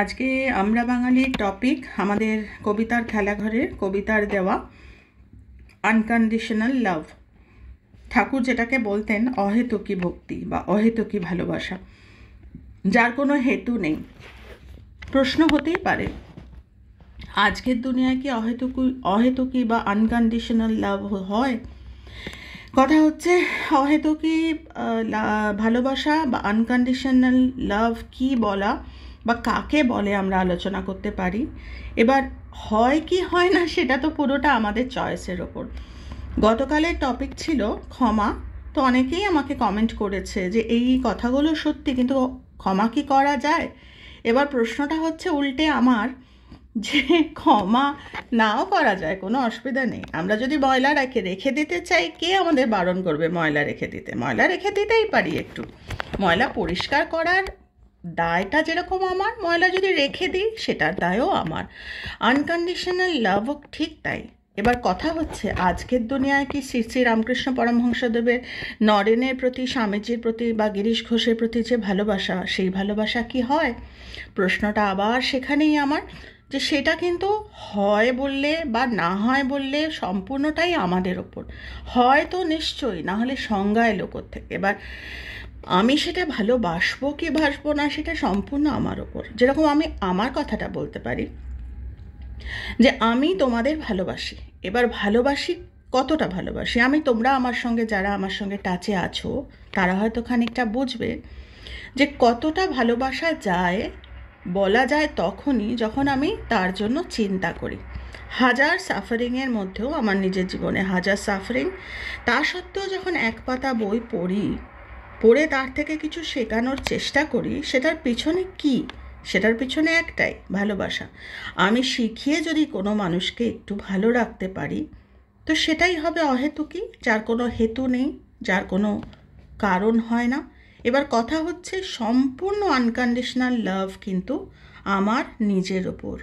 আজকে আমরা বাঙালির টপিক আমাদের কবিতার খেলাঘরের কবিতার দেওয়া আনকন্ডিশনাল লাভ ঠাকুর যেটাকে বলতেন অহেতুকি ভক্তি বা অহেতুকি ভালোবাসা যার কোনো হেতু নেই প্রশ্ন হতেই পারে আজকের দুনিয়ায় কি অহেতুকি অহেতুকি বা আনকন্ডিশনাল লাভ হয় কথা হচ্ছে অহেতুকি ভালোবাসা বা আনকন্ডিশনাল লাভ কি বলা বা কাকে বলে আমরা আলোচনা করতে পারি এবার হয় কি হয় না সেটা তো পুরোটা আমাদের চয়েসের ওপর গতকালের টপিক ছিল ক্ষমা তো অনেকেই আমাকে কমেন্ট করেছে যে এই কথাগুলো সত্যি কিন্তু ক্ষমা কি করা যায় এবার প্রশ্নটা হচ্ছে উল্টে আমার যে ক্ষমা নাও করা যায় কোনো অসুবিধা নেই আমরা যদি ময়লা রেখে রেখে দিতে চাই কে আমাদের বারণ করবে ময়লা রেখে দিতে ময়লা রেখে দিতেই পারি একটু ময়লা পরিষ্কার করার দায়টা যেরকম আমার ময়লা যদি রেখে দিই সেটার দায়ও আমার আনকন্ডিশনাল লাভ হোক ঠিক তাই এবার কথা হচ্ছে আজকের দুনিয়ায় কি শ্রী শ্রী রামকৃষ্ণ পরমহংসদেবের নরেনের প্রতি স্বামীজির প্রতি বা গিরিশ ঘোষের প্রতি যে ভালোবাসা সেই ভালোবাসা কি হয় প্রশ্নটা আবার সেখানেই আমার যে সেটা কিন্তু হয় বললে বা না হয় বললে সম্পূর্ণটাই আমাদের ওপর হয় তো নিশ্চয়ই না হলে লোকর থেকে এবার আমি সেটা ভালোবাসবো কি ভাসবো না সেটা সম্পূর্ণ আমার ওপর যেরকম আমি আমার কথাটা বলতে পারি যে আমি তোমাদের ভালোবাসি এবার ভালোবাসি কতটা ভালোবাসি আমি তোমরা আমার সঙ্গে যারা আমার সঙ্গে টাচে আছো তারা হয়তো খানিকটা বুঝবে যে কতটা ভালোবাসা যায় বলা যায় তখনই যখন আমি তার জন্য চিন্তা করি হাজার সাফারিংয়ের মধ্যেও আমার নিজের জীবনে হাজার সাফারিং তা সত্ত্বেও যখন এক পাতা বই পড়ি পড়ে তার থেকে কিছু শেখানোর চেষ্টা করি সেটার পিছনে কি সেটার পিছনে একটাই ভালোবাসা আমি শিখিয়ে যদি কোনো মানুষকে একটু ভালো রাখতে পারি তো সেটাই হবে অহেতুকি যার কোনো হেতু নেই যার কোনো কারণ হয় না এবার কথা হচ্ছে সম্পূর্ণ আনকন্ডিশনাল লাভ কিন্তু আমার নিজের ওপর